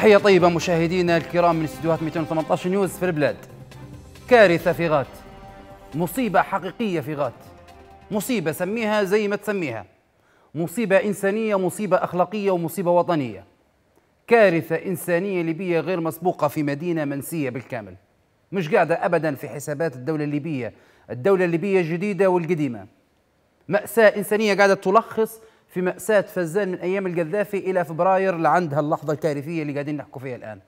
تحية طيبة مشاهدينا الكرام من استديوهات 218 نيوز في البلاد. كارثة في غات. مصيبة حقيقية في غات. مصيبة سميها زي ما تسميها. مصيبة إنسانية، مصيبة أخلاقية ومصيبة وطنية. كارثة إنسانية ليبية غير مسبوقة في مدينة منسية بالكامل. مش قاعدة أبدا في حسابات الدولة الليبية، الدولة الليبية الجديدة والقديمة. مأساة إنسانية قاعدة تلخص في مأساة فزان من أيام القذافي إلى فبراير لعند هاللحظة الكارثية اللي قاعدين نحكوا فيها الآن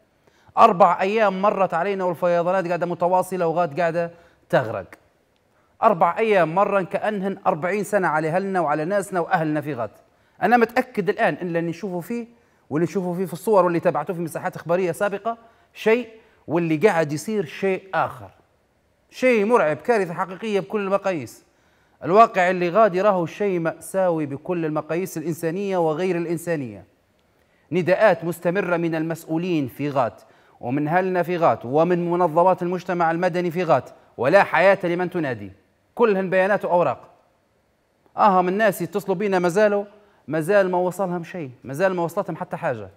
أربع أيام مرت علينا والفيضانات قاعدة متواصلة وغاد قاعدة تغرق أربع أيام مرة كأنهن أربعين سنة على أهلنا وعلى ناسنا وأهلنا في غد أنا متأكد الآن إن اللي نشوفه فيه واللي نشوفه فيه في الصور واللي تابعته في مساحات إخبارية سابقة شيء واللي قاعد يصير شيء آخر شيء مرعب كارثة حقيقية بكل المقاييس الواقع اللي غادي راهو شيء مأساوي بكل المقاييس الإنسانية وغير الإنسانية نداءات مستمرة من المسؤولين في غات ومن هلنا في غات ومن منظمات المجتمع المدني في غات ولا حياة لمن تنادي كلهن بيانات وأوراق أهم الناس يتصلوا بينا مازالوا مازال ما وصلهم شيء مازال ما وصلتهم حتى حاجة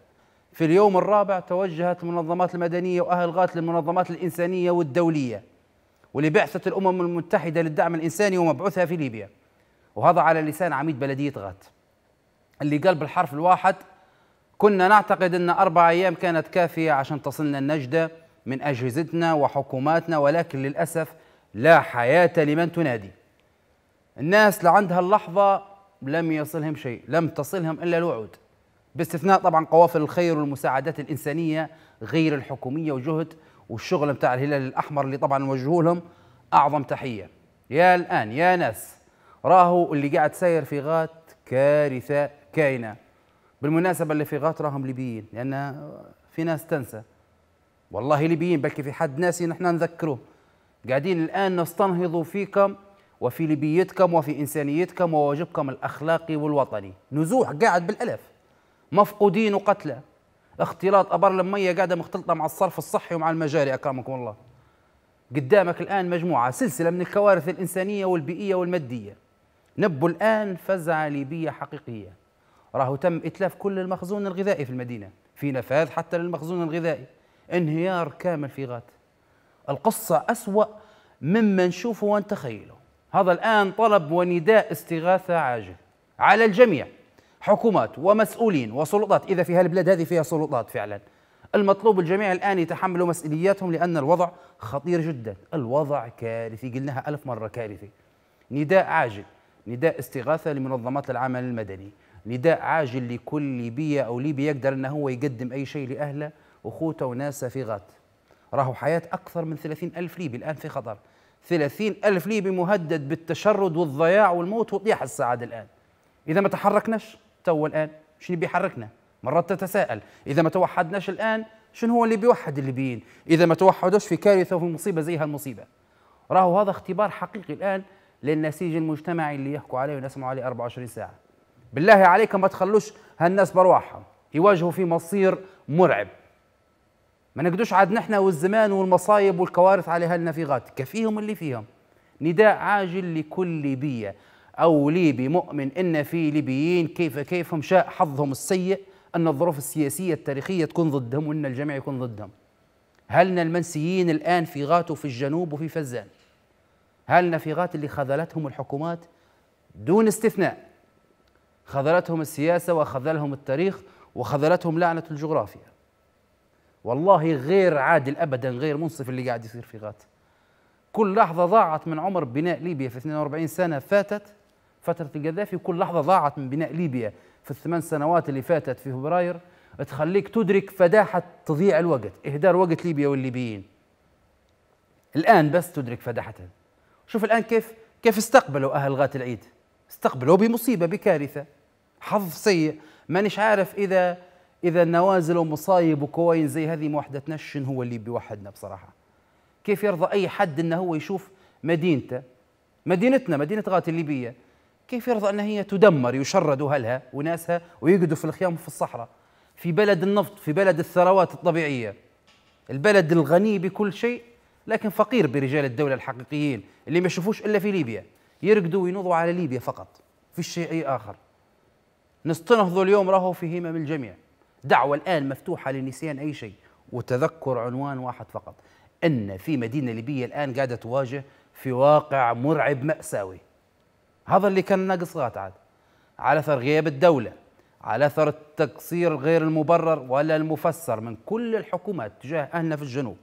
في اليوم الرابع توجهت المنظمات المدنية وأهل غات للمنظمات الإنسانية والدولية ولبعثة الأمم المتحدة للدعم الإنساني ومبعوثها في ليبيا وهذا على لسان عميد بلدية غات اللي قال بالحرف الواحد كنا نعتقد أن أربع أيام كانت كافية عشان تصلنا النجدة من أجهزتنا وحكوماتنا ولكن للأسف لا حياة لمن تنادي الناس لعندها اللحظة لم يصلهم شيء لم تصلهم إلا الوعود باستثناء طبعا قوافل الخير والمساعدات الإنسانية غير الحكومية وجهد والشغل بتاع الهلال الاحمر اللي طبعا نوجهه لهم اعظم تحيه يا الان يا ناس راهو اللي قاعد ساير في غات كارثه كاينه بالمناسبه اللي في غات راهم ليبيين لان في ناس تنسى والله ليبيين بلكي في حد ناسي نحن نذكره قاعدين الان نستنهض فيكم وفي ليبيتكم وفي انسانيتكم وواجبكم الاخلاقي والوطني نزوح قاعد بالالف مفقودين وقتلى اختلاط ابار الميه قاعده مختلطه مع الصرف الصحي ومع المجاري اكرمكم الله قدامك الان مجموعه سلسله من الكوارث الانسانيه والبيئيه والماديه نبوا الان فزعه ليبيه حقيقيه راهو تم اتلاف كل المخزون الغذائي في المدينه في نفاذ حتى للمخزون الغذائي انهيار كامل في غات القصه اسوا مما نشوفه ونتخيله هذا الان طلب ونداء استغاثه عاجل على الجميع حكومات ومسؤولين وسلطات إذا في هالبلاد هذه فيها سلطات فعلا المطلوب الجميع الآن يتحملوا مسؤولياتهم لأن الوضع خطير جدا الوضع كارثي قلناها ألف مرة كارثي نداء عاجل نداء استغاثة لمنظمات العمل المدني نداء عاجل لكل ليبيا أو ليبي يقدر أنه هو يقدم أي شيء لأهله وأخوته وناسه في غات راهو حياة أكثر من ثلاثين ألف ليبي الآن في خطر ثلاثين ألف ليبي مهدد بالتشرد والضياع والموت وطيح السعادة الآن إذا ما تحركناش تو الآن شنو اللي بيحركنا مرات تتساءل إذا ما توحدناش الآن شنو هو اللي بيوحد الليبيين إذا ما توحدوش في كارثة وفي مصيبة زي هالمصيبة راهو هذا اختبار حقيقي الآن للنسيج المجتمعي اللي يحكوا عليه ونسمعوا عليه 24 ساعة بالله عليكم ما تخلوش هالناس برواحهم يواجهوا في مصير مرعب ما نقدوش عاد نحن والزمان والمصايب والكوارث على هلنا في كفيهم اللي فيهم نداء عاجل لكل ليبية أو ليبي مؤمن إن في ليبيين كيف كيفهم شاء حظهم السيء أن الظروف السياسية التاريخية تكون ضدهم وأن الجميع يكون ضدهم هلنا المنسيين الآن في غات في الجنوب وفي فزان هلنا في غات اللي خذلتهم الحكومات دون استثناء خذلتهم السياسة وخذلهم التاريخ وخذلتهم لعنة الجغرافيا والله غير عادل أبدا غير منصف اللي قاعد يصير في غات كل لحظة ضاعت من عمر بناء ليبيا في 42 سنة فاتت فترة القذافي كل لحظة ضاعت من بناء ليبيا في الثمان سنوات اللي فاتت في فبراير تخليك تدرك فداحة تضييع الوقت إهدار وقت ليبيا والليبيين الآن بس تدرك فداحتها شوف الآن كيف كيف استقبلوا أهل غات العيد استقبلوا بمصيبة بكارثة حظ سيء مانيش عارف إذا إذا نوازل ومصايب وكواين زي هذه ما وحدتناش شن هو اللي بيوحدنا بصراحة كيف يرضى أي حد إنه هو يشوف مدينته مدينتنا مدينة غات الليبية كيف يرضى أن هي تدمر يشرد أهلها وناسها ويقعدوا في الخيام في الصحراء في بلد النفط في بلد الثروات الطبيعية البلد الغني بكل شيء لكن فقير برجال الدولة الحقيقيين اللي ما يشوفوش إلا في ليبيا يرقدوا وينوضوا على ليبيا فقط في شيء أي آخر نستنهضوا اليوم راهو في همم الجميع دعوة الآن مفتوحة لنسيان أي شيء وتذكر عنوان واحد فقط أن في مدينة ليبية الآن قاعدة تواجه في واقع مرعب مأساوي هذا اللي كان ناقص غات عاد على اثر غياب الدوله على اثر التقصير غير المبرر ولا المفسر من كل الحكومات تجاه اهلنا في الجنوب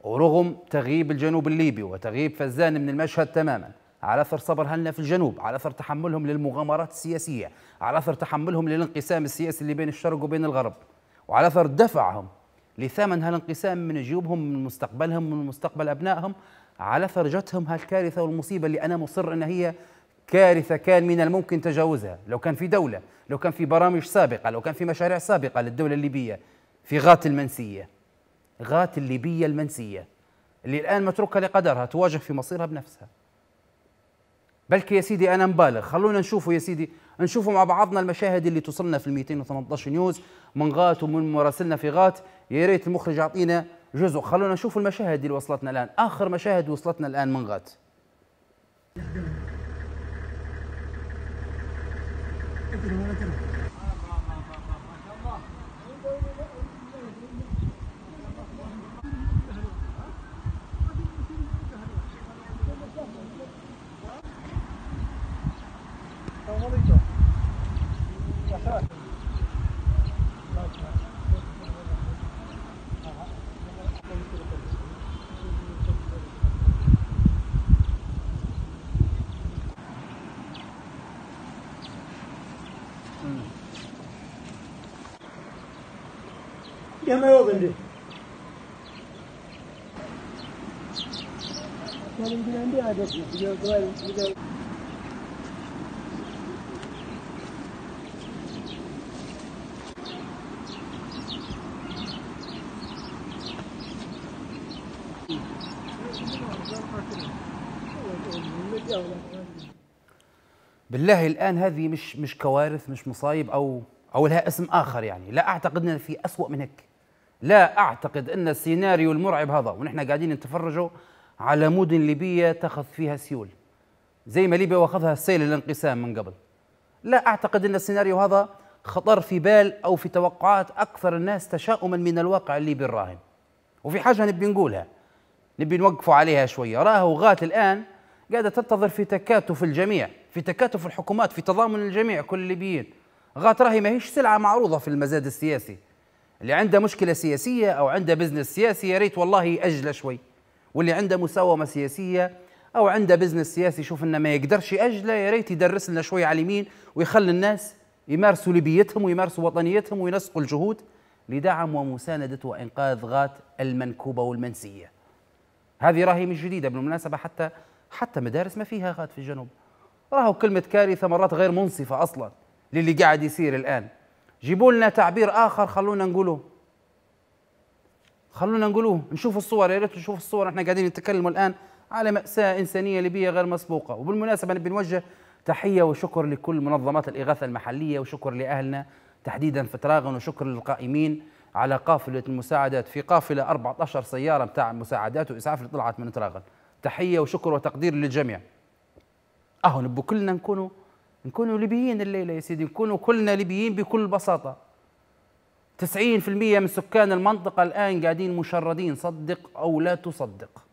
ورغم تغييب الجنوب الليبي وتغييب فزان من المشهد تماما على اثر صبر اهلنا في الجنوب على اثر تحملهم للمغامرات السياسيه على اثر تحملهم للانقسام السياسي اللي بين الشرق وبين الغرب وعلى اثر دفعهم لثمن هالانقسام من جيوبهم من مستقبلهم من مستقبل ابنائهم على اثر جتهم هالكارثه والمصيبه اللي انا مصر ان هي كارثه كان من الممكن تجاوزها لو كان في دوله لو كان في برامج سابقه لو كان في مشاريع سابقه للدوله الليبيه في غات المنسيه غات الليبيه المنسيه اللي الان متروكه لقدرها تواجه في مصيرها بنفسها بلكي يا سيدي انا مبالغ خلونا نشوفوا يا سيدي نشوفوا مع بعضنا المشاهد اللي توصلنا في ال 218 نيوز من غات ومن مراسلنا في غات يا ريت المخرج يعطينا جزء خلونا نشوف المشاهد اللي وصلتنا الان اخر مشاهد وصلتنا الان من غات തിരുവോണത്തിന് بالله الان هذه مش مش كوارث مش مصايب او او لها اسم اخر يعني لا اعتقد ان في اسوأ من هيك لا أعتقد أن السيناريو المرعب هذا ونحن قاعدين نتفرجوا على مدن ليبية تخذ فيها سيول زي ما ليبيا واخذها سيل الانقسام من قبل لا أعتقد أن السيناريو هذا خطر في بال أو في توقعات أكثر الناس تشاؤما من الواقع الليبي الراهن وفي حاجة نبي نقولها نبي نوقفوا عليها شوية راهو وغات الآن قاعدة تنتظر في تكاتف الجميع في تكاتف الحكومات في تضامن الجميع كل الليبيين غات راهي ماهيش سلعة معروضة في المزاد السياسي اللي عنده مشكله سياسيه او عنده بزنس سياسي يا ريت والله ياجله شوي واللي عنده مساومه سياسيه او عنده بزنس سياسي يشوف انه ما يقدرش ياجله يا ريت يدرس لنا شوي على اليمين ويخلي الناس يمارسوا ليبيتهم ويمارسوا وطنيتهم وينسقوا الجهود لدعم ومساندة وإنقاذ غات المنكوبة والمنسية هذه راهي مش جديدة بالمناسبة حتى حتى مدارس ما فيها غات في الجنوب راهو كلمة كارثة مرات غير منصفة أصلا للي قاعد يصير الآن جيبوا لنا تعبير اخر خلونا نقوله خلونا نقولوه نشوف الصور يا ريت نشوف الصور احنا قاعدين نتكلم الان على مأساة إنسانية ليبية غير مسبوقة وبالمناسبة نبي نوجه تحية وشكر لكل منظمات الإغاثة المحلية وشكر لأهلنا تحديدا في تراغن وشكر للقائمين على قافلة المساعدات في قافلة 14 سيارة بتاع مساعدات وإسعاف اللي طلعت من تراغن تحية وشكر وتقدير للجميع أهو نبو كلنا نكونوا نكونوا ليبيين الليله يا سيدي نكونوا كلنا ليبيين بكل بساطه 90% من سكان المنطقه الان قاعدين مشردين صدق او لا تصدق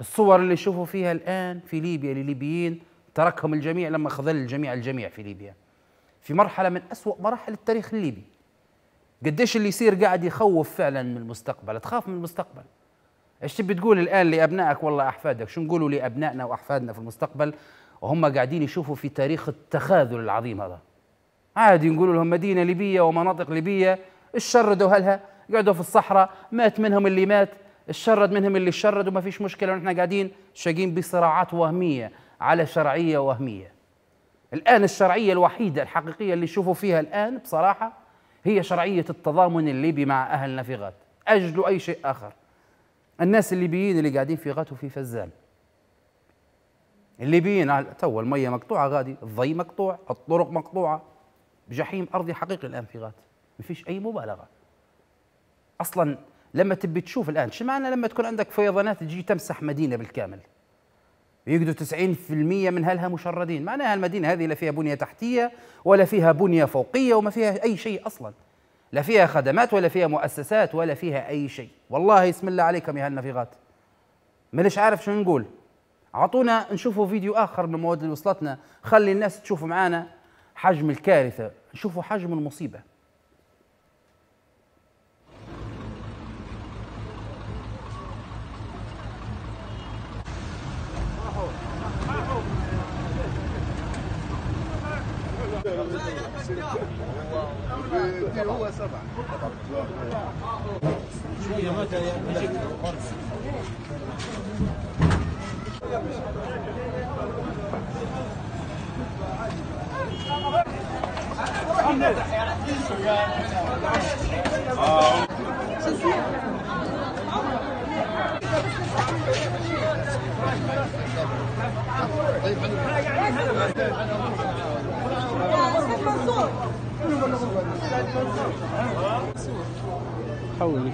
الصور اللي يشوفوا فيها الان في ليبيا لليبيين تركهم الجميع لما خذل الجميع الجميع في ليبيا في مرحله من اسوا مراحل التاريخ الليبي قديش اللي يصير قاعد يخوف فعلا من المستقبل تخاف من المستقبل ايش تبي تقول الان لابنائك والله احفادك شو نقولوا لابنائنا واحفادنا في المستقبل وهم قاعدين يشوفوا في تاريخ التخاذل العظيم هذا عادي نقول لهم مدينه ليبيه ومناطق ليبيه الشردوا اهلها قعدوا في الصحراء مات منهم اللي مات الشرد منهم اللي شرد وما فيش مشكله ونحن قاعدين شاقين بصراعات وهميه على شرعيه وهميه الان الشرعيه الوحيده الحقيقيه اللي يشوفوا فيها الان بصراحه هي شرعيه التضامن الليبي مع اهلنا في غات اجلوا اي شيء اخر الناس الليبيين اللي قاعدين في غات وفي فزان الليبيين تو المية مقطوعة غادي الضي مقطوع الطرق مقطوعة جحيم أرضي حقيقي الآن في غاد ما فيش أي مبالغة أصلا لما تبي تشوف الآن شو معنى لما تكون عندك فيضانات تجي تمسح مدينة بالكامل يقدروا 90% من اهلها مشردين معناها المدينه هذه لا فيها بنيه تحتيه ولا فيها بنيه فوقيه وما فيها اي شيء اصلا لا فيها خدمات ولا فيها مؤسسات ولا فيها اي شيء والله بسم الله عليكم يا هالنفيغات مانيش عارف شو نقول اعطونا نشوفوا فيديو اخر من المواد اللي وصلتنا خلي الناس تشوف معانا حجم الكارثه نشوفوا حجم المصيبه هو سبعة حولك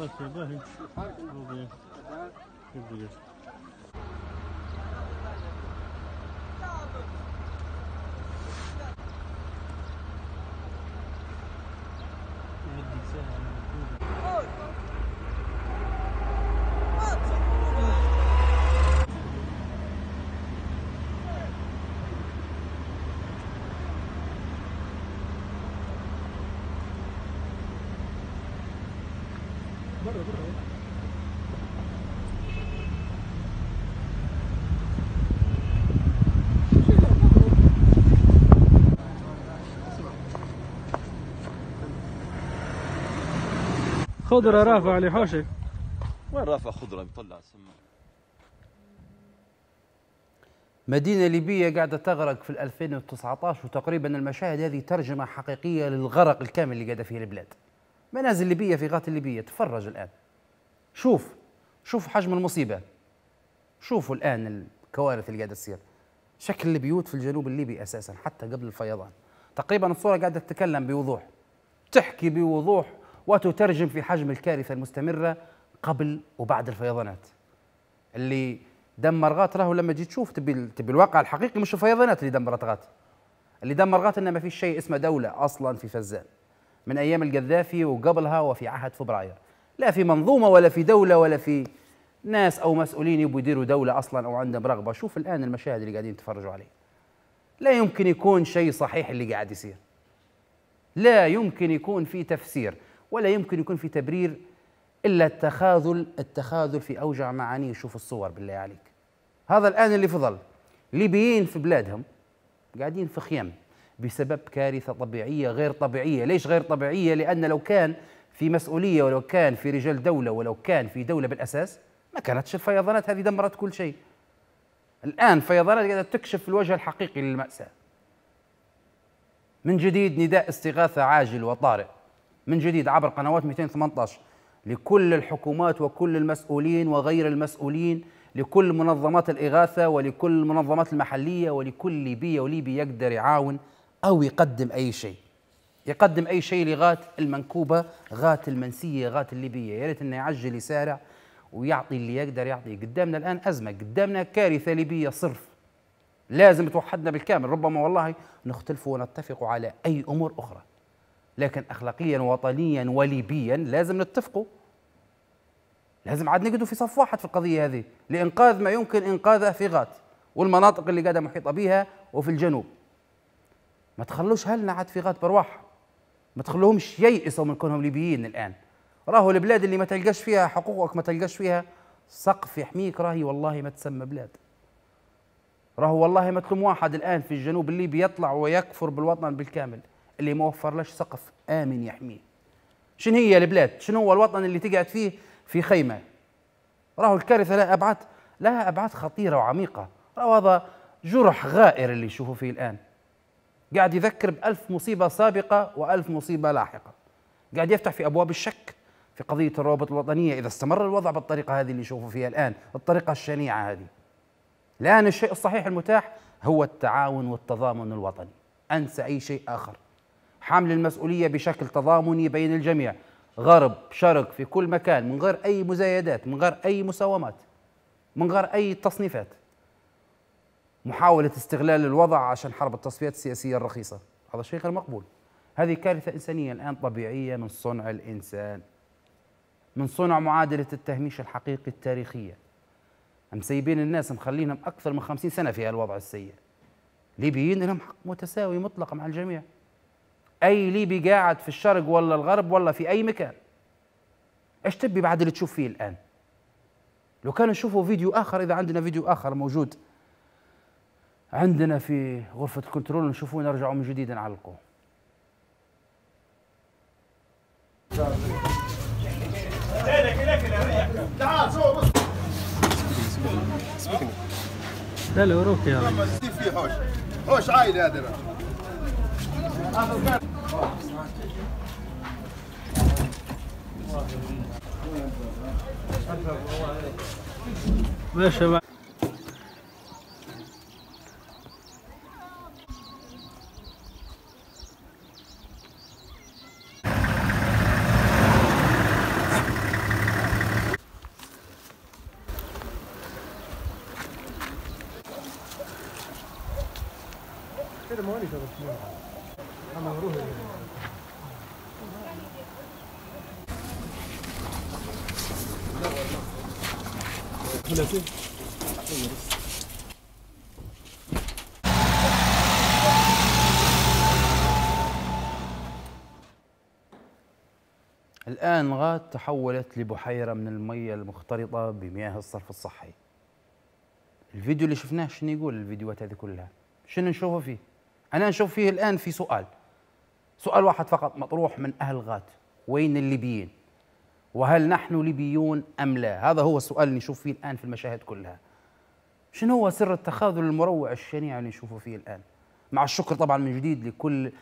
Ось, бачиш, буде. Буде. خضرة على لحوشك وين رافع خضرة بيطلع السماء مدينة ليبية قاعدة تغرق في 2019 وتقريبا المشاهد هذه ترجمة حقيقية للغرق الكامل اللي قاعدة فيه البلاد منازل ليبية في غات الليبية تفرج الآن شوف شوف حجم المصيبة شوفوا الآن الكوارث اللي قاعدة تصير شكل البيوت في الجنوب الليبي أساسا حتى قبل الفيضان تقريبا الصورة قاعدة تتكلم بوضوح تحكي بوضوح وتترجم في حجم الكارثة المستمرة قبل وبعد الفيضانات اللي دمر غات راهو لما جيت تشوف تبي تبي الواقع الحقيقي مش الفيضانات اللي دمرت غات اللي دمر غات ان ما فيش شيء اسمه دولة اصلا في فزان من ايام القذافي وقبلها وفي عهد فبراير لا في منظومة ولا في دولة ولا في ناس او مسؤولين يبوا يديروا دولة اصلا او عندهم رغبة شوف الان المشاهد اللي قاعدين تتفرجوا عليه لا يمكن يكون شيء صحيح اللي قاعد يصير لا يمكن يكون في تفسير ولا يمكن يكون في تبرير الا التخاذل التخاذل في اوجع معانيه شوف الصور بالله عليك هذا الان اللي فضل ليبيين في بلادهم قاعدين في خيام بسبب كارثه طبيعيه غير طبيعيه ليش غير طبيعيه لان لو كان في مسؤوليه ولو كان في رجال دوله ولو كان في دوله بالاساس ما كانتش الفيضانات هذه دمرت كل شيء الان فيضانات قاعده تكشف الوجه الحقيقي للماساه من جديد نداء استغاثه عاجل وطارئ من جديد عبر قنوات 218 لكل الحكومات وكل المسؤولين وغير المسؤولين لكل منظمات الإغاثة ولكل المنظمات المحلية ولكل ليبيا وليبي يقدر يعاون أو يقدم أي شيء يقدم أي شيء لغات المنكوبة غات المنسية غات الليبية يا ريت إنه يعجل يسارع ويعطي اللي يقدر يعطي قدامنا الآن أزمة قدامنا كارثة ليبية صرف لازم توحدنا بالكامل ربما والله نختلف ونتفق على أي أمور أخرى لكن أخلاقيا وطنيا وليبيا لازم نتفقوا لازم عاد نقعدوا في صف واحد في القضية هذه لإنقاذ ما يمكن إنقاذه في غات والمناطق اللي قاعدة محيطة بها وفي الجنوب ما تخلوش هلنا عاد في غات برواح ما تخلوهمش ييئسوا من كونهم ليبيين الآن راهو البلاد اللي ما تلقاش فيها حقوقك ما تلقاش فيها سقف يحميك راهي والله ما تسمى بلاد راهو والله ما تلوم واحد الآن في الجنوب الليبي يطلع ويكفر بالوطن بالكامل اللي ما وفرلاش سقف امن يحميه شنو هي البلاد شنو هو الوطن اللي تقعد فيه في خيمه راهو الكارثه لها ابعاد لها ابعاد خطيره وعميقه راهو هذا جرح غائر اللي يشوفوا فيه الان قاعد يذكر بألف مصيبة سابقة وألف مصيبة لاحقة قاعد يفتح في أبواب الشك في قضية الروابط الوطنية إذا استمر الوضع بالطريقة هذه اللي نشوفه فيها الآن الطريقة الشنيعة هذه الآن الشيء الصحيح المتاح هو التعاون والتضامن الوطني أنسى أي شيء آخر حمل المسؤولية بشكل تضامني بين الجميع غرب شرق في كل مكان من غير أي مزايدات من غير أي مساومات من غير أي تصنيفات محاولة استغلال الوضع عشان حرب التصفيات السياسية الرخيصة هذا شيء غير مقبول هذه كارثة إنسانية الآن طبيعية من صنع الإنسان من صنع معادلة التهميش الحقيقي التاريخية مسيبين الناس مخلينهم أكثر من خمسين سنة في هذا الوضع السيء ليبيين لهم حق متساوي مطلق مع الجميع اي ليبي قاعد في الشرق ولا الغرب ولا في اي مكان ايش تبي بعد اللي تشوف فيه الان لو كان يشوفوا فيديو اخر اذا عندنا فيديو اخر موجود عندنا في غرفه الكنترول نشوفوه نرجعوا من جديد نعلقوه تعال سوى بس لا لا وروك يا رب هوش هوش عايد هذا Вышивай. القناة تحولت لبحيرة من المية المختلطة بمياه الصرف الصحي الفيديو اللي شفناه شنو يقول الفيديوهات هذه كلها شنو نشوفه فيه أنا نشوف فيه الآن في سؤال سؤال واحد فقط مطروح من أهل غات وين الليبيين وهل نحن ليبيون أم لا هذا هو السؤال اللي نشوف فيه الآن في المشاهد كلها شنو هو سر التخاذل المروع الشنيع اللي نشوفه فيه الآن مع الشكر طبعا من جديد لكل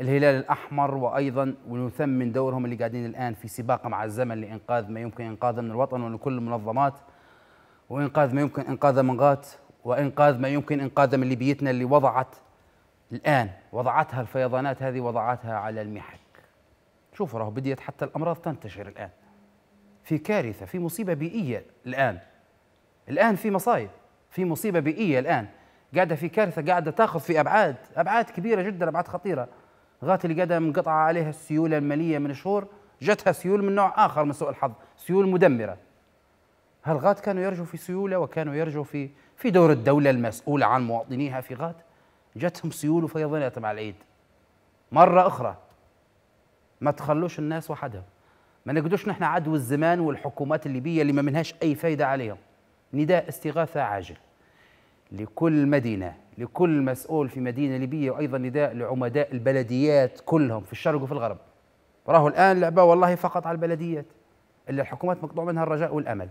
الهلال الأحمر وأيضا ونثمن دورهم اللي قاعدين الآن في سباق مع الزمن لإنقاذ ما يمكن إنقاذه من الوطن ولكل المنظمات وإنقاذ ما يمكن إنقاذه من غات وإنقاذ ما يمكن إنقاذه من ليبيتنا اللي وضعت الآن وضعتها الفيضانات هذه وضعتها على المحك شوفوا راه بديت حتى الأمراض تنتشر الآن في كارثة في مصيبة بيئية الآن الآن في مصايب في مصيبة بيئية الآن قاعدة في كارثة قاعدة تاخذ في أبعاد أبعاد كبيرة جدا أبعاد خطيرة غات القدم قطع عليها السيولة المالية من شهور جتها سيول من نوع آخر من سوء الحظ سيول مدمرة هل غات كانوا يرجوا في سيولة وكانوا يرجوا في في دور الدولة المسؤولة عن مواطنيها في غات جتهم سيول وفيضانات مع العيد مرة أخرى ما تخلوش الناس وحدهم ما نقدوش نحن عدو الزمان والحكومات الليبية اللي ما منهاش أي فايدة عليهم نداء استغاثة عاجل لكل مدينة لكل مسؤول في مدينة ليبية وأيضا نداء لعمداء البلديات كلهم في الشرق وفي الغرب راهو الآن لعبة والله فقط على البلديات اللي الحكومات مقطوع منها الرجاء والأمل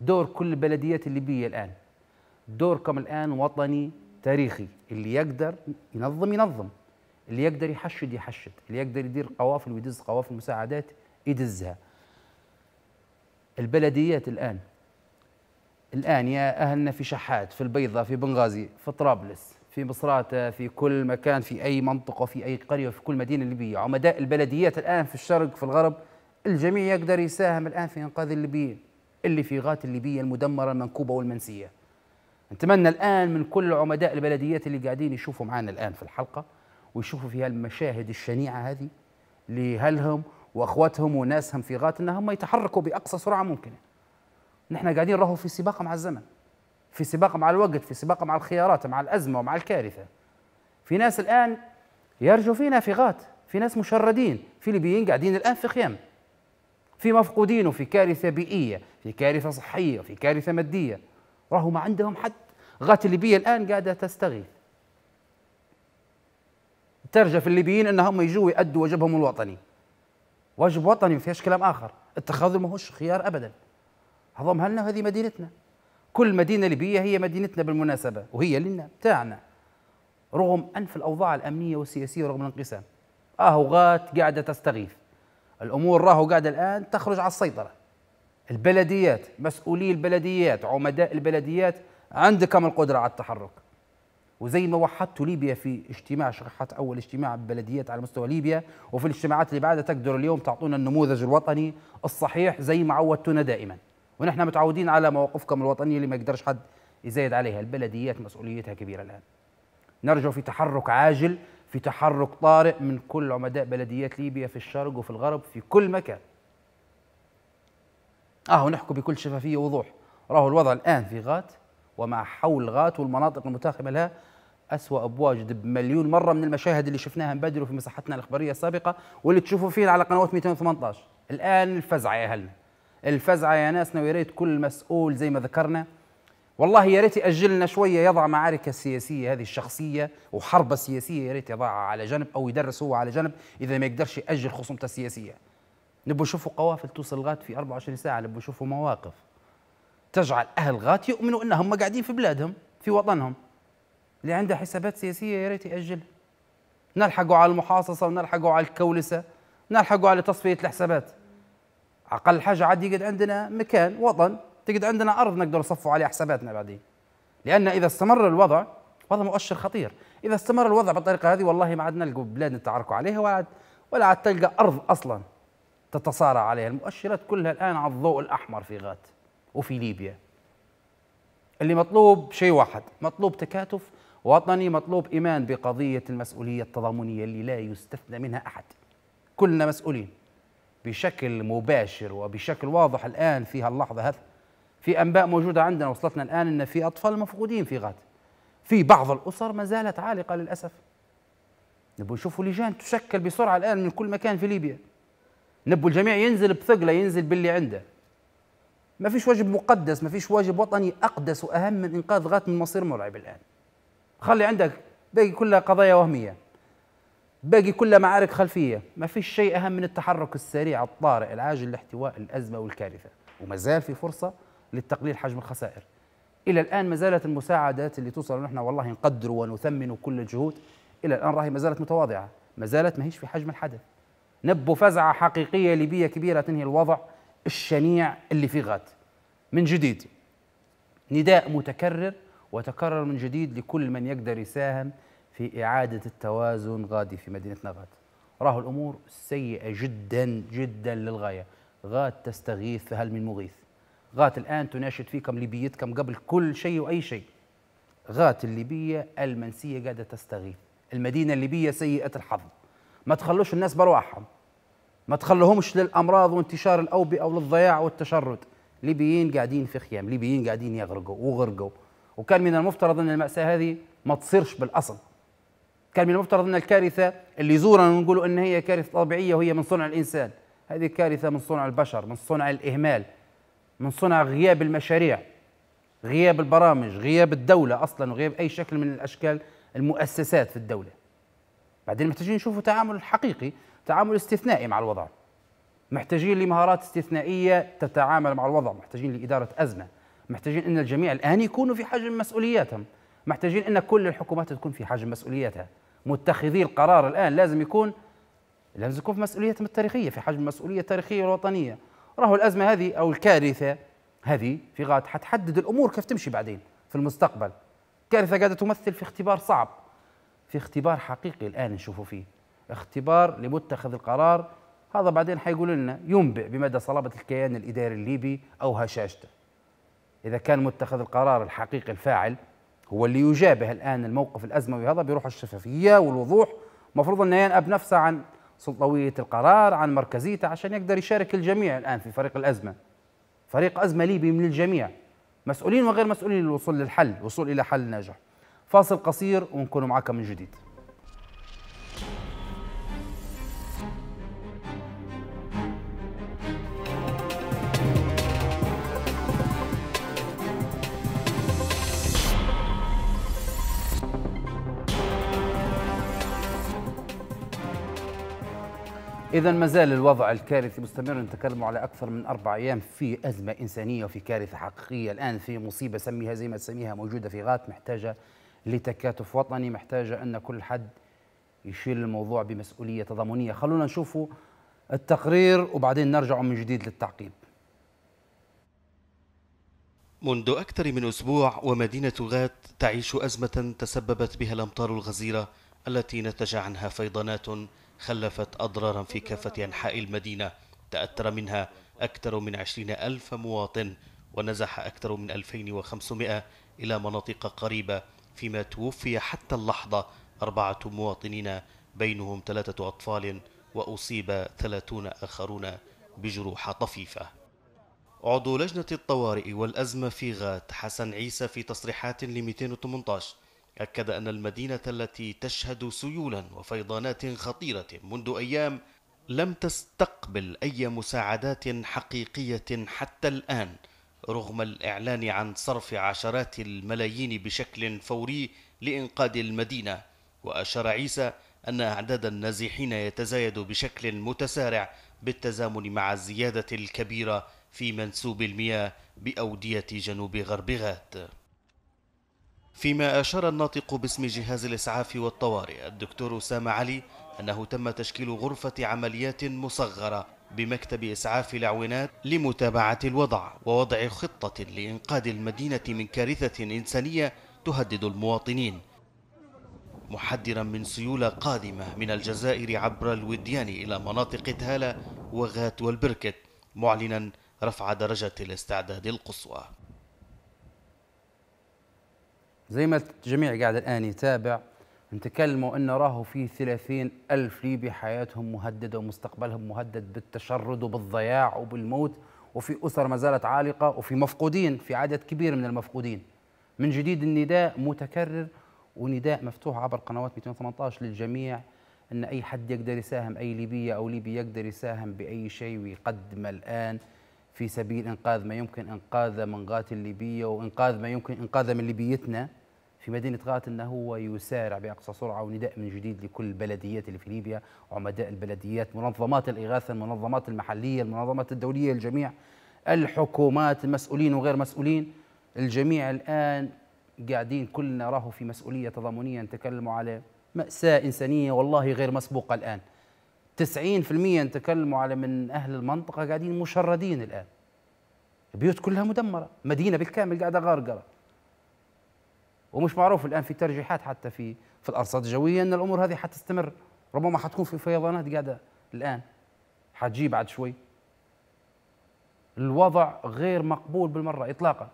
دور كل البلديات الليبية الآن دوركم الآن وطني تاريخي اللي يقدر ينظم ينظم اللي يقدر يحشد يحشد اللي يقدر يدير قوافل ويدز قوافل مساعدات يدزها البلديات الآن الآن يا أهلنا في شحات في البيضة في بنغازي في طرابلس في مصراتة في كل مكان في أي منطقة في أي قرية في كل مدينة ليبية عمداء البلديات الآن في الشرق في الغرب الجميع يقدر يساهم الآن في إنقاذ الليبيين اللي في غات الليبية المدمرة المنكوبة والمنسية نتمنى الآن من كل عمداء البلديات اللي قاعدين يشوفوا معنا الآن في الحلقة ويشوفوا فيها المشاهد الشنيعة هذه لهلهم وأخواتهم وناسهم في غات أنهم يتحركوا بأقصى سرعة ممكنة نحن قاعدين راهو في سباق مع الزمن في سباق مع الوقت في سباق مع الخيارات مع الازمه ومع الكارثه في ناس الان يرجو في نافغات في ناس مشردين في ليبيين قاعدين الان في خيام في مفقودين وفي كارثه بيئيه في كارثه صحيه وفي كارثه ماديه راهو ما عندهم حد غات الليبيه الان قاعده تستغيث ترجى في الليبيين انهم يجوا يؤدوا واجبهم الوطني واجب وطني ما فيهاش كلام اخر التخاذل ما هوش خيار ابدا هضمها لنا وهذه مدينتنا كل مدينة ليبية هي مدينتنا بالمناسبة وهي لنا بتاعنا رغم أنف الأوضاع الأمنية والسياسية رغم الانقسام آه غات قاعدة تستغيث الأمور راهو قاعدة الآن تخرج على السيطرة البلديات مسؤولي البلديات عمداء البلديات عندكم القدرة على التحرك وزي ما وحدت ليبيا في اجتماع شرحت اول اجتماع بلديات على مستوى ليبيا وفي الاجتماعات اللي بعدها تقدروا اليوم تعطونا النموذج الوطني الصحيح زي ما عودتونا دائما ونحن متعودين على مواقفكم الوطنيه اللي ما يقدرش حد يزايد عليها البلديات مسؤوليتها كبيره الان نرجو في تحرك عاجل في تحرك طارئ من كل عمداء بلديات ليبيا في الشرق وفي الغرب في كل مكان اه نحكوا بكل شفافيه ووضوح راهو الوضع الان في غات ومع حول غات والمناطق المتاخمه لها أسوأ بواجد بمليون مرة من المشاهد اللي شفناها مبادرة في مساحتنا الإخبارية السابقة واللي تشوفوا فينا على قنوات 218 الآن الفزعه يا أهلنا الفزعه يا ناسنا ويا ريت كل مسؤول زي ما ذكرنا والله يا ريت ياجلنا شويه يضع معارك السياسيه هذه الشخصيه وحرب سياسيه يا ريت يضعها على جنب او يدرس هو على جنب اذا ما يقدرش ياجل خصومته السياسيه نبوا نشوفوا قوافل توصل غات في 24 ساعه نبوا نشوفوا مواقف تجعل اهل غات يؤمنوا انهم قاعدين في بلادهم في وطنهم اللي عنده حسابات سياسيه يا ريت ياجلها نلحقوا على المحاصصه ونلحقوا على الكولسه نلحقوا على تصفيه الحسابات اقل حاجه عاد يقعد عندنا مكان وطن تقعد عندنا ارض نقدر نصفوا عليها حساباتنا بعدين لان اذا استمر الوضع وضع مؤشر خطير اذا استمر الوضع بالطريقه هذه والله ما عاد نلقوا بلاد نتعاركوا عليها ولا عاد ولا عاد تلقى ارض اصلا تتصارع عليها المؤشرات كلها الان على الضوء الاحمر في غات وفي ليبيا اللي مطلوب شيء واحد مطلوب تكاتف وطني مطلوب ايمان بقضيه المسؤوليه التضامنيه اللي لا يستثنى منها احد كلنا مسؤولين بشكل مباشر وبشكل واضح الآن في هاللحظة هذا في أنباء موجودة عندنا وصلتنا الآن أن في أطفال مفقودين في غزة في بعض الأسر ما زالت عالقة للأسف نبوا نشوفوا لجان تشكل بسرعة الآن من كل مكان في ليبيا نبوا الجميع ينزل بثقله ينزل باللي عنده ما فيش واجب مقدس ما فيش واجب وطني اقدس واهم من انقاذ غات من مصير مرعب الان خلي عندك باقي كلها قضايا وهميه باقي كلها معارك خلفية ما فيش شيء أهم من التحرك السريع الطارئ العاجل لاحتواء الأزمة والكارثة وما زال في فرصة للتقليل حجم الخسائر إلى الآن ما زالت المساعدات اللي توصل نحن والله نقدر ونثمن كل الجهود إلى الآن راهي ما زالت متواضعة ما زالت ما هيش في حجم الحدث نبوا فزعة حقيقية ليبية كبيرة تنهي الوضع الشنيع اللي في غاد من جديد نداء متكرر وتكرر من جديد لكل من يقدر يساهم في إعادة التوازن غادي في مدينة نغات راهو الأمور سيئة جدا جدا للغاية غاد تستغيث فهل من مغيث غات الآن تناشد فيكم ليبيتكم قبل كل شيء وأي شيء غات الليبية المنسية قاعدة تستغيث المدينة الليبية سيئة الحظ ما تخلوش الناس برواحهم ما تخلوهمش للأمراض وانتشار الأوبئة وللضياع والتشرد ليبيين قاعدين في خيام ليبيين قاعدين يغرقوا وغرقوا وكان من المفترض أن المأساة هذه ما تصيرش بالأصل كان من المفترض أن الكارثة اللي زورا ونقول أن هي كارثة طبيعية وهي من صنع الإنسان هذه كارثه من صنع البشر من صنع الإهمال من صنع غياب المشاريع غياب البرامج غياب الدولة أصلا وغياب أي شكل من الأشكال المؤسسات في الدولة بعدين محتاجين نشوفوا تعامل حقيقي تعامل استثنائي مع الوضع محتاجين لمهارات استثنائية تتعامل مع الوضع محتاجين لإدارة أزمة محتاجين أن الجميع الآن يكونوا في حجم مسؤولياتهم محتاجين أن كل الحكومات تكون في حجم مسؤولياتها متخذي القرار الان لازم يكون لازم يكون في مسؤوليتهم التاريخيه في حجم المسؤوليه التاريخيه والوطنيه راهو الازمه هذه او الكارثه هذه في غاد حتحدد الامور كيف تمشي بعدين في المستقبل كارثه قاعده تمثل في اختبار صعب في اختبار حقيقي الان نشوفه فيه اختبار لمتخذ القرار هذا بعدين حيقول لنا ينبئ بمدى صلابه الكيان الاداري الليبي او هشاشته اذا كان متخذ القرار الحقيقي الفاعل هو اللي يجابه الآن الموقف الأزموي هذا بروح الشفافية والوضوح المفروض أنه ينأب نفسه عن سلطوية القرار عن مركزيته عشان يقدر يشارك الجميع الآن في فريق الأزمة فريق أزمة ليبي من الجميع مسؤولين وغير مسؤولين للوصول للحل وصول إلى حل ناجح فاصل قصير ونكون معكم من جديد إذا ما زال الوضع الكارثي مستمر نتكلم على أكثر من أربع أيام في أزمة إنسانية وفي كارثة حقيقية الآن في مصيبة سميها زي ما تسميها موجودة في غات محتاجة لتكاتف وطني محتاجة أن كل حد يشيل الموضوع بمسؤولية تضامنية خلونا نشوفوا التقرير وبعدين نرجع من جديد للتعقيب منذ أكثر من أسبوع ومدينة غات تعيش أزمة تسببت بها الأمطار الغزيرة التي نتج عنها فيضانات خلفت أضرارا في كافة أنحاء المدينة تأثر منها أكثر من عشرين ألف مواطن ونزح أكثر من 2500 إلى مناطق قريبة فيما توفي حتى اللحظة أربعة مواطنين بينهم ثلاثة أطفال وأصيب ثلاثون آخرون بجروح طفيفة عضو لجنة الطوارئ والأزمة في غات حسن عيسى في تصريحات ل 218 أكد أن المدينة التي تشهد سيولا وفيضانات خطيرة منذ أيام لم تستقبل أي مساعدات حقيقية حتى الآن رغم الإعلان عن صرف عشرات الملايين بشكل فوري لإنقاذ المدينة وأشار عيسى أن أعداد النازحين يتزايد بشكل متسارع بالتزامن مع الزيادة الكبيرة في منسوب المياه بأودية جنوب غرب غات فيما أشار الناطق باسم جهاز الإسعاف والطوارئ الدكتور أسامة علي أنه تم تشكيل غرفة عمليات مصغرة بمكتب إسعاف العوينات لمتابعة الوضع ووضع خطة لإنقاذ المدينة من كارثة إنسانية تهدد المواطنين محذرا من سيولة قادمة من الجزائر عبر الوديان إلى مناطق تهالة وغات والبركت معلنا رفع درجة الاستعداد القصوى زي ما الجميع قاعد الآن يتابع نتكلموا أن راهو في ثلاثين ألف ليبي حياتهم مهددة ومستقبلهم مهدد بالتشرد وبالضياع وبالموت وفي أسر ما زالت عالقة وفي مفقودين في عدد كبير من المفقودين من جديد النداء متكرر ونداء مفتوح عبر قنوات 218 للجميع أن أي حد يقدر يساهم أي ليبية أو ليبي يقدر يساهم بأي شيء ويقدمه الآن في سبيل انقاذ ما يمكن انقاذه من قاتل ليبيا وانقاذ ما يمكن انقاذه من ليبيتنا في مدينه غات انه هو يسارع باقصى سرعه ونداء من جديد لكل البلديات اللي في ليبيا عمداء البلديات منظمات الاغاثه المنظمات المحليه المنظمات الدوليه الجميع الحكومات المسؤولين وغير مسؤولين الجميع الان قاعدين كلنا راهو في مسؤوليه تضامنيه نتكلموا على ماساه انسانيه والله غير مسبوقه الان 90% نتكلموا على من أهل المنطقة قاعدين مشردين الآن بيوت كلها مدمرة مدينة بالكامل قاعدة غرقره ومش معروف الآن في ترجيحات حتى في في الأرصاد الجوية أن الأمور هذه حتستمر ربما حتكون في فيضانات قاعدة الآن حتجي بعد شوي الوضع غير مقبول بالمرة إطلاقا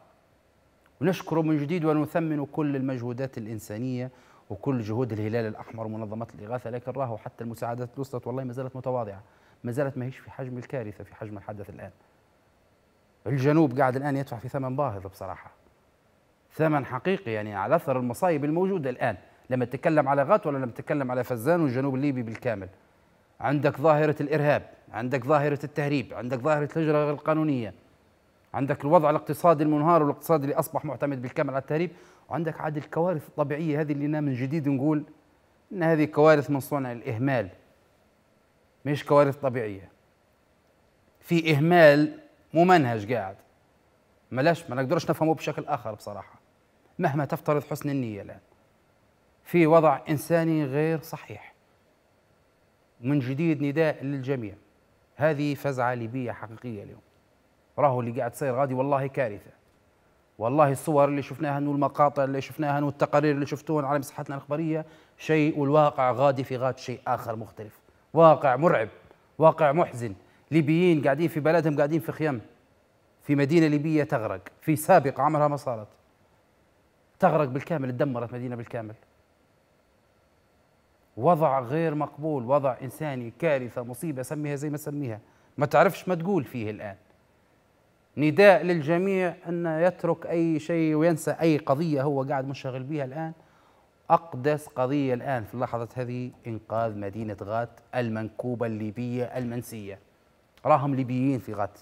ونشكر من جديد ونثمن كل المجهودات الإنسانية وكل جهود الهلال الاحمر ومنظمات الاغاثه لكن راهو حتى المساعدات اللي وصلت والله ما زالت متواضعه ما زالت ماهيش في حجم الكارثه في حجم الحدث الان الجنوب قاعد الان يدفع في ثمن باهظ بصراحه ثمن حقيقي يعني على اثر المصايب الموجوده الان لما تتكلم على غات ولا لما تتكلم على فزان والجنوب الليبي بالكامل عندك ظاهره الارهاب عندك ظاهره التهريب عندك ظاهره الهجره القانونيه عندك الوضع الاقتصادي المنهار والاقتصادي اللي اصبح معتمد بالكامل على التهريب وعندك عاد الكوارث الطبيعية هذه اللي من جديد نقول إن هذه كوارث من صنع الإهمال مش كوارث طبيعية في إهمال ممنهج قاعد ملاش ما نقدرش نفهمه بشكل آخر بصراحة مهما تفترض حسن النية الآن في وضع إنساني غير صحيح من جديد نداء للجميع هذه فزعة ليبية حقيقية اليوم راهو اللي قاعد تصير غادي والله كارثة والله الصور اللي شفناها والمقاطع اللي شفناها والتقارير اللي شفتوها على مساحتنا الاخباريه شيء والواقع غادي في غاد شيء اخر مختلف واقع مرعب واقع محزن ليبيين قاعدين في بلدهم قاعدين في خيم في مدينه ليبيه تغرق في سابق عمرها ما صارت تغرق بالكامل تدمرت مدينه بالكامل وضع غير مقبول وضع انساني كارثه مصيبه سميها زي ما سميها ما تعرفش ما تقول فيه الان نداء للجميع أن يترك أي شيء وينسى أي قضية هو قاعد منشغل بها الآن أقدس قضية الآن في اللحظة هذه إنقاذ مدينة غات المنكوبة الليبية المنسية راهم ليبيين في غات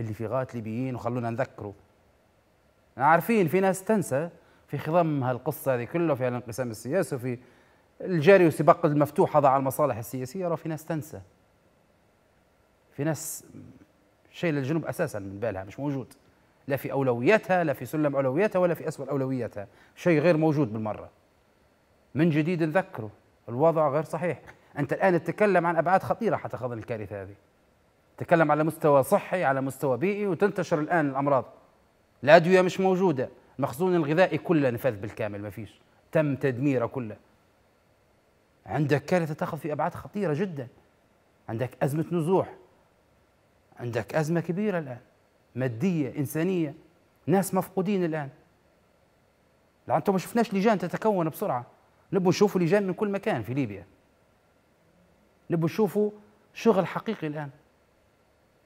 اللي في غات ليبيين وخلونا نذكره عارفين في ناس تنسى في خضم هالقصة هذه كلها في الانقسام السياسي وفي الجري وسباق المفتوح هذا على المصالح السياسية راه في ناس تنسى في ناس شيء للجنوب اساسا من بالها مش موجود لا في اولوياتها لا في سلم اولوياتها ولا في اسفل اولوياتها شيء غير موجود بالمره من جديد نذكره الوضع غير صحيح انت الان تتكلم عن ابعاد خطيره حتى خضن الكارثه هذه تتكلم على مستوى صحي على مستوى بيئي وتنتشر الان الامراض الادويه مش موجوده المخزون الغذائي كله نفذ بالكامل ما فيش تم تدميره كله عندك كارثه تاخذ في ابعاد خطيره جدا عندك ازمه نزوح عندك أزمة كبيرة الآن مادية إنسانية ناس مفقودين الآن لعنتهم ما شفناش لجان تتكون بسرعة نبوا نشوفوا لجان من كل مكان في ليبيا نبوا نشوفوا شغل حقيقي الآن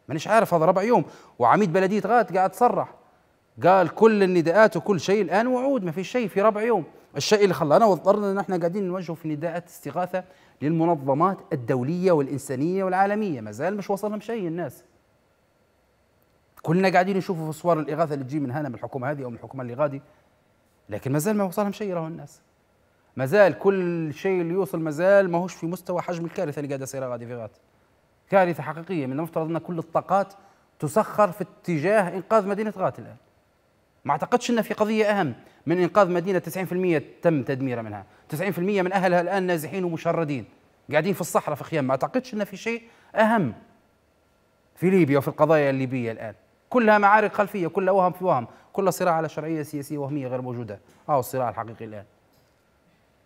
مانيش عارف هذا ربع يوم وعميد بلدية غات قاعد تصرح قال كل النداءات وكل شيء الآن وعود ما في شيء في ربع يوم الشيء اللي خلانا واضطرنا ان احنا قاعدين نوجه في نداءات استغاثه للمنظمات الدوليه والانسانيه والعالميه ما زال مش وصلهم شيء الناس كلنا قاعدين نشوفه في صور الاغاثه اللي تجي من هنا من الحكومه هذه او من الحكومه اللي غادي لكن ما زال ما وصلهم شيء راهو الناس ما زال كل شيء اللي يوصل ما زال ماهوش في مستوى حجم الكارثه اللي قاعده تصير غادي في غاد كارثه حقيقيه من المفترض ان كل الطاقات تسخر في اتجاه انقاذ مدينه غات الان ما اعتقدش ان في قضيه اهم من انقاذ مدينه 90% تم تدميرها منها 90% من اهلها الان نازحين ومشردين قاعدين في الصحراء في خيام ما اعتقدش ان في شيء اهم في ليبيا وفي القضايا الليبيه الان كلها معارك خلفيه كلها وهم في وهم كلها صراع على شرعيه سياسيه وهميه غير موجوده أو آه، الصراع الحقيقي الان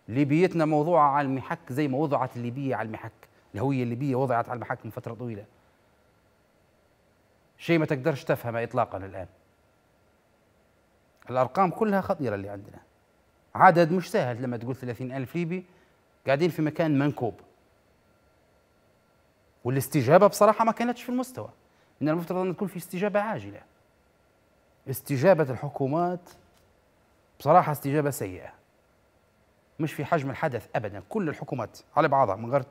ليبيتنا موضوعه على المحك زي ما وضعت الليبيه على المحك الهويه الليبيه وضعت على المحك من فتره طويله شيء ما تقدرش تفهمه اطلاقا الان الارقام كلها خطيره اللي عندنا عدد مش سهل لما تقول ثلاثين ألف ليبي قاعدين في مكان منكوب والاستجابة بصراحة ما كانتش في المستوى من المفترض أن تكون في استجابة عاجلة استجابة الحكومات بصراحة استجابة سيئة مش في حجم الحدث أبدا كل الحكومات على بعضها من غير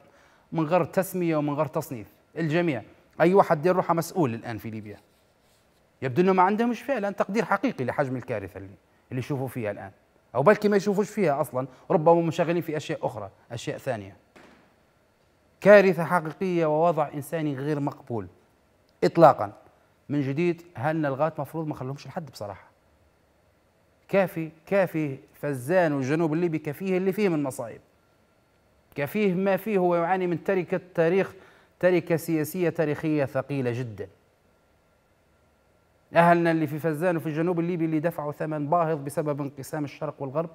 من غير تسمية ومن غير تصنيف الجميع أي واحد دير روحه مسؤول الآن في ليبيا يبدو أنه ما عندهمش فعلا تقدير حقيقي لحجم الكارثة اللي, اللي يشوفوا فيها الآن أو بلكي ما يشوفوش فيها أصلا ربما منشغلين في أشياء أخرى أشياء ثانية كارثة حقيقية ووضع إنساني غير مقبول اطلاقا من جديد اهلنا نلغات مفروض ما خلوهمش لحد بصراحه كافي كافي فزان والجنوب الليبي كفيه اللي فيه من مصايب كفيه ما فيه هو يعاني من تركة تاريخ تركة سياسية تاريخية ثقيلة جدا أهلنا اللي في فزان وفي الجنوب الليبي اللي دفعوا ثمن باهظ بسبب انقسام الشرق والغرب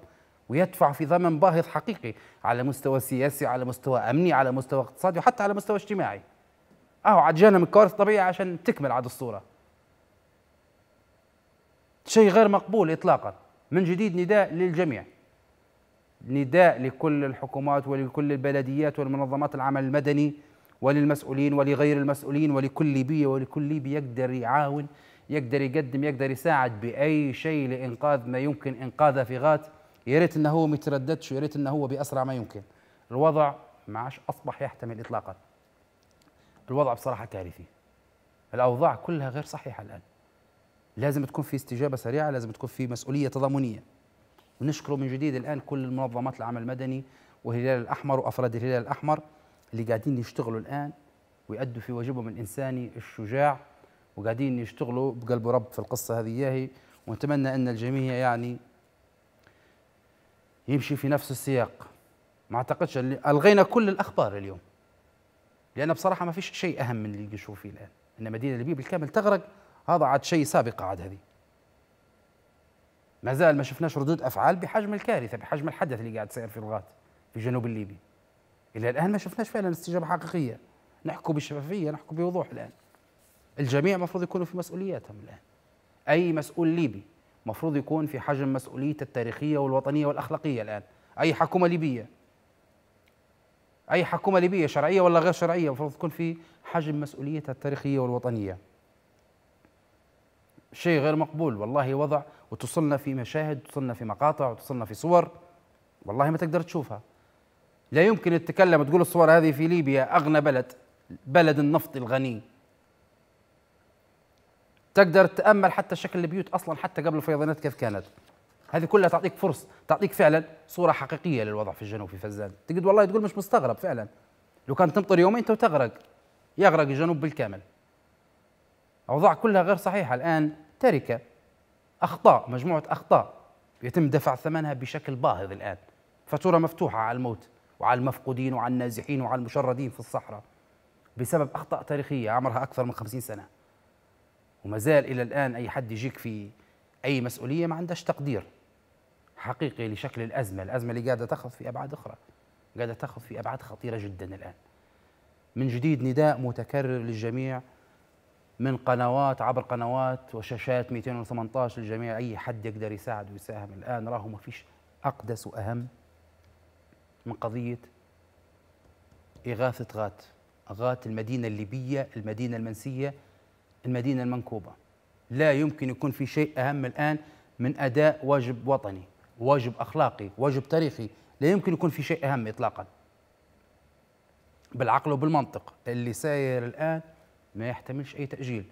ويدفع في ثمن باهظ حقيقي على مستوى سياسي على مستوى أمني على مستوى اقتصادي وحتى على مستوى اجتماعي اهو عجلنا من كوارث طبيعيه عشان تكمل عاد الصوره شيء غير مقبول اطلاقا من جديد نداء للجميع نداء لكل الحكومات ولكل البلديات والمنظمات العمل المدني وللمسؤولين ولغير المسؤولين ولكل ليبي ولكل ليبي يقدر يعاون يقدر يقدم يقدر يساعد بأي شيء لإنقاذ ما يمكن إنقاذه في غات يا ريت إنه هو ما يترددش ويا ريت إنه هو بأسرع ما يمكن الوضع ما عادش أصبح يحتمل إطلاقاً الوضع بصراحه كارثي الاوضاع كلها غير صحيحه الان لازم تكون في استجابه سريعه لازم تكون في مسؤوليه تضامنيه ونشكر من جديد الان كل المنظمات العمل المدني والهلال الاحمر وافراد الهلال الاحمر اللي قاعدين يشتغلوا الان ويؤدوا في واجبهم الانساني الشجاع وقاعدين يشتغلوا بقلب رب في القصه هذه ياهي ونتمنى ان الجميع يعني يمشي في نفس السياق ما اعتقدش الغينا كل الاخبار اليوم لأن بصراحة ما فيش شيء أهم من اللي نشوفه فيه الآن أن مدينة ليبيا بالكامل تغرق هذا عاد شيء سابق عاد هذه ما زال ما شفناش ردود أفعال بحجم الكارثة بحجم الحدث اللي قاعد يصير في الغات في جنوب الليبي إلى الآن ما شفناش فعلا استجابة حقيقية نحكوا بشفافيه نحكوا بوضوح الآن الجميع المفروض يكونوا في مسؤولياتهم الآن أي مسؤول ليبي مفروض يكون في حجم مسؤوليته التاريخية والوطنية والأخلاقية الآن أي حكومة ليبية اي حكومه ليبيه شرعيه ولا غير شرعيه المفروض تكون في حجم مسؤوليتها التاريخيه والوطنيه شيء غير مقبول والله وضع وتصلنا في مشاهد وتصلنا في مقاطع وتصلنا في صور والله ما تقدر تشوفها لا يمكن تتكلم تقول الصور هذه في ليبيا اغنى بلد بلد النفط الغني تقدر تامل حتى شكل البيوت اصلا حتى قبل الفيضانات كيف كانت هذه كلها تعطيك فرص تعطيك فعلا صوره حقيقيه للوضع في الجنوب في فزان تقول والله تقول مش مستغرب فعلا لو كان تمطر يومين تغرق يغرق الجنوب بالكامل اوضاع كلها غير صحيحه الان تركه اخطاء مجموعه اخطاء يتم دفع ثمنها بشكل باهظ الان فاتوره مفتوحه على الموت وعلى المفقودين وعلى النازحين وعلى المشردين في الصحراء بسبب اخطاء تاريخيه عمرها اكثر من خمسين سنه وما زال الى الان اي حد يجيك في اي مسؤوليه ما عندهاش تقدير حقيقي لشكل الازمه، الازمه اللي قاعده تاخذ في ابعاد اخرى. قاعده تاخذ في ابعاد خطيره جدا الان. من جديد نداء متكرر للجميع من قنوات عبر قنوات وشاشات 218 للجميع اي حد يقدر يساعد ويساهم الان راهو ما فيش اقدس واهم من قضيه اغاثه غات غات المدينه الليبيه المدينه المنسيه المدينه المنكوبه لا يمكن يكون في شيء اهم الان من اداء واجب وطني واجب اخلاقي واجب تاريخي لا يمكن يكون في شيء اهم اطلاقا بالعقل وبالمنطق اللي ساير الان ما يحتملش اي تاجيل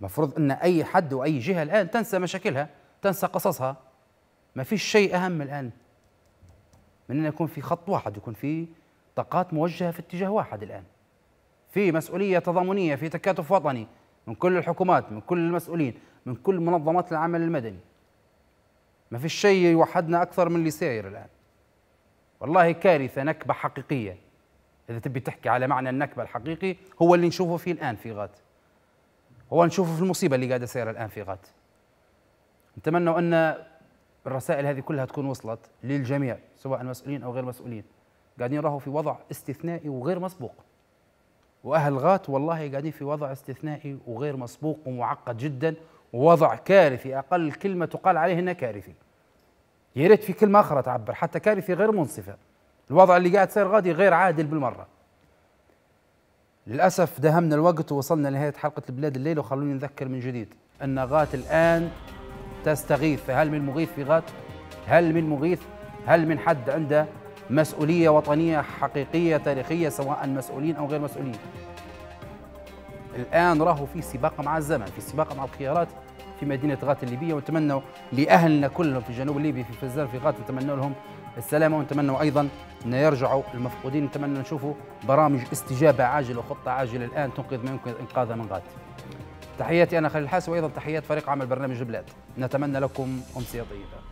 مفروض ان اي حد واي جهه الان تنسى مشاكلها تنسى قصصها ما فيش شيء اهم الان من ان يكون في خط واحد يكون في طاقات موجهه في اتجاه واحد الان في مسؤوليه تضامنيه في تكاتف وطني من كل الحكومات من كل المسؤولين من كل منظمات العمل المدني ما فيش شيء يوحدنا أكثر من اللي ساير الآن والله كارثة نكبة حقيقية إذا تبي تحكي على معنى النكبة الحقيقي هو اللي نشوفه فيه الآن في غات هو نشوفه في المصيبة اللي قاعدة سايرة الآن في غات نتمنى أن الرسائل هذه كلها تكون وصلت للجميع سواء مسؤولين أو غير مسؤولين قاعدين راهو في وضع استثنائي وغير مسبوق وأهل غات والله قاعدين في وضع استثنائي وغير مسبوق ومعقد جداً وضع كارثي أقل كلمة تقال عليه أنها كارثي يا ريت في كلمة أخرى تعبر حتى كارثي غير منصفة الوضع اللي قاعد يصير غادي غير عادل بالمرة للأسف دهمنا الوقت ووصلنا لنهاية حلقة البلاد الليلة وخلوني نذكر من جديد أن غات الآن تستغيث فهل من مغيث في غات؟ هل من مغيث؟ هل من حد عنده مسؤولية وطنية حقيقية تاريخية سواء مسؤولين أو غير مسؤولين الآن راهو في سباق مع الزمن في سباق مع الخيارات في مدينه غات الليبيه ونتمنى لاهلنا كلهم في جنوب ليبيا في فزار في غات نتمنوا لهم السلامه ونتمنوا ايضا ان يرجعوا المفقودين نتمنى نشوفوا برامج استجابه عاجله وخطه عاجله الان تنقذ ما يمكن انقاذه من غات. تحياتي انا خليل الحاس وايضا تحيات فريق عمل برنامج البلاد نتمنى لكم امسيه طيبه